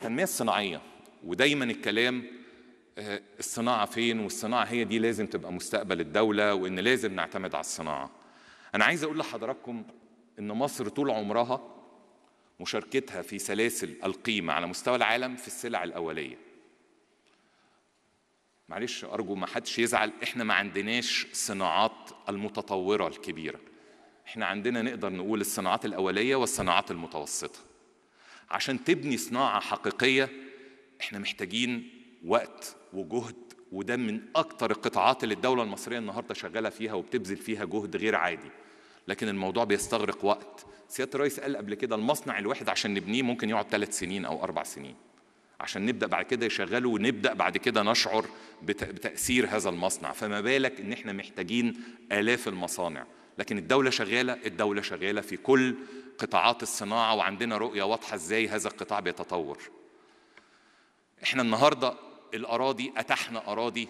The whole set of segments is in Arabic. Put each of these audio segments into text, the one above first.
التنمية الصناعية ودايما الكلام آه، الصناعة فين والصناعة هي دي لازم تبقى مستقبل الدولة وإن لازم نعتمد على الصناعة أنا عايز أقول لحضراتكم إن مصر طول عمرها مشاركتها في سلاسل القيمة على مستوى العالم في السلع الأولية معلش أرجو ما حدش يزعل إحنا ما عندناش صناعات المتطورة الكبيرة إحنا عندنا نقدر نقول الصناعات الأولية والصناعات المتوسطة عشان تبني صناعة حقيقية احنا محتاجين وقت وجهد وده من أكتر القطاعات اللي الدولة المصرية النهاردة شغالة فيها وبتبذل فيها جهد غير عادي لكن الموضوع بيستغرق وقت سيادة الرئيس قال قبل كده المصنع الواحد عشان نبنيه ممكن يقعد ثلاث سنين أو أربع سنين عشان نبدا بعد كده يشغله ونبدا بعد كده نشعر بتاثير هذا المصنع فما بالك ان احنا محتاجين الاف المصانع لكن الدوله شغاله الدوله شغاله في كل قطاعات الصناعه وعندنا رؤيه واضحه ازاي هذا القطاع بيتطور احنا النهارده الاراضي اتحنا اراضي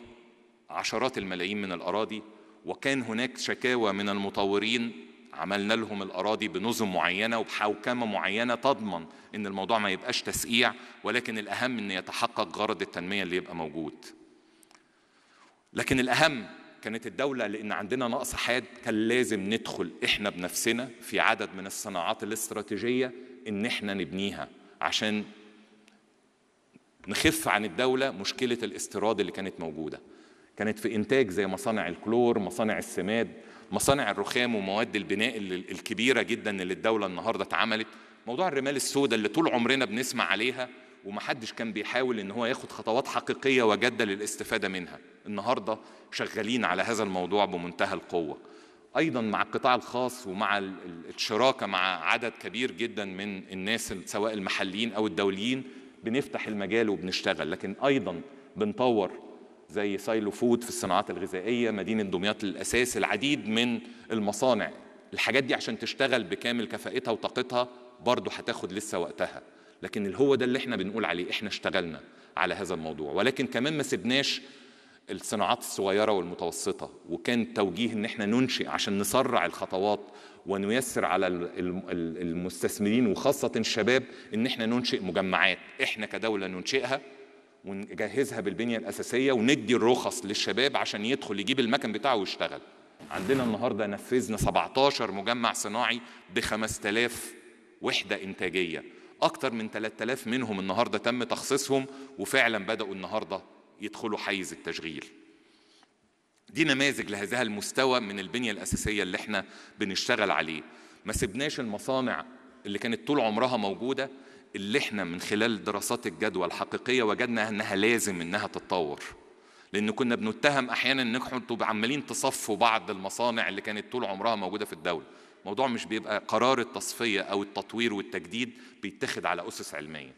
عشرات الملايين من الاراضي وكان هناك شكاوى من المطورين عملنا لهم الاراضي بنظم معينه وبحوكمه معينه تضمن ان الموضوع ما يبقاش تسقيع ولكن الاهم ان يتحقق غرض التنميه اللي يبقى موجود لكن الاهم كانت الدولة لأن عندنا نقص حاد كان لازم ندخل إحنا بنفسنا في عدد من الصناعات الاستراتيجية إن إحنا نبنيها عشان نخف عن الدولة مشكلة الاستيراد اللي كانت موجودة كانت في إنتاج زي مصانع الكلور مصانع السماد مصانع الرخام ومواد البناء الكبيرة جدا اللي الدولة النهاردة اتعملت موضوع الرمال السوداء اللي طول عمرنا بنسمع عليها ومحدش كان بيحاول ان هو ياخد خطوات حقيقيه وجاده للاستفاده منها النهارده شغالين على هذا الموضوع بمنتهى القوه ايضا مع القطاع الخاص ومع الشراكه مع عدد كبير جدا من الناس سواء المحليين او الدوليين بنفتح المجال وبنشتغل لكن ايضا بنطور زي سايلو فود في الصناعات الغذائيه مدينه دمياط للاساس العديد من المصانع الحاجات دي عشان تشتغل بكامل كفاءتها وطاقتها برضه هتاخد لسه وقتها لكن هو ده اللي احنا بنقول عليه احنا اشتغلنا على هذا الموضوع ولكن كمان ما سبناش الصناعات الصغيره والمتوسطه وكان توجيه ان احنا ننشئ عشان نسرع الخطوات ونيسر على المستثمرين وخاصه الشباب ان احنا ننشئ مجمعات احنا كدوله ننشئها ونجهزها بالبنيه الاساسيه وندي الرخص للشباب عشان يدخل يجيب المكن بتاعه ويشتغل عندنا النهارده نفذنا 17 مجمع صناعي ب 5000 وحده انتاجيه اكتر من 3000 منهم النهارده تم تخصيصهم وفعلا بداوا النهارده يدخلوا حيز التشغيل دي نماذج لهذا المستوى من البنية الأساسية اللي احنا بنشتغل عليه ما سبناش المصانع اللي كانت طول عمرها موجودة اللي احنا من خلال دراسات الجدوى الحقيقية وجدنا انها لازم انها تتطور لان كنا بنتهم احيانا انكم انتوا عمالين تصفوا بعض المصانع اللي كانت طول عمرها موجودة في الدولة الموضوع مش بيبقى قرار التصفية أو التطوير والتجديد بيتخذ على أسس علمية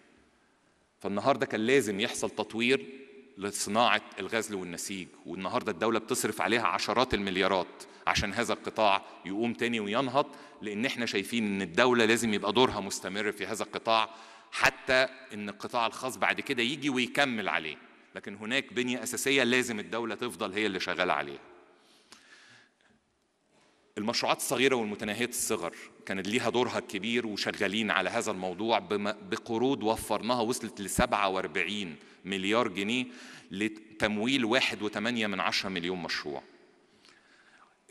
فالنهاردة كان لازم يحصل تطوير لصناعه الغزل والنسيج والنهارده الدوله بتصرف عليها عشرات المليارات عشان هذا القطاع يقوم تاني وينهض لان احنا شايفين ان الدوله لازم يبقى دورها مستمر في هذا القطاع حتى ان القطاع الخاص بعد كده يجي ويكمل عليه لكن هناك بنيه اساسيه لازم الدوله تفضل هي اللي شغاله عليها المشروعات الصغيرة والمتناهية الصغر كانت ليها دورها الكبير وشغالين على هذا الموضوع بقروض وفرناها وصلت ل 47 مليار جنيه لتمويل 1.8 من 10 مليون مشروع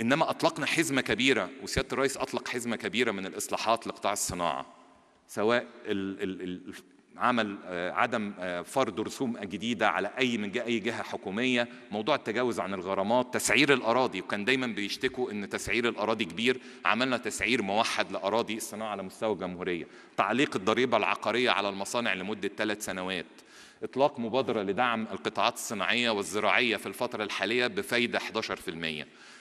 إنما أطلقنا حزمة كبيرة وسيادة الرئيس أطلق حزمة كبيرة من الإصلاحات لقطاع الصناعة سواء عمل آه، عدم آه، فرض رسوم جديده على اي من اي جهه حكوميه موضوع التجاوز عن الغرامات تسعير الاراضي وكان دايما بيشتكوا ان تسعير الاراضي كبير عملنا تسعير موحد لاراضي الصناعه على مستوى الجمهوريه تعليق الضريبه العقاريه على المصانع لمده ثلاث سنوات اطلاق مبادره لدعم القطاعات الصناعيه والزراعيه في الفتره الحاليه بفايده 11%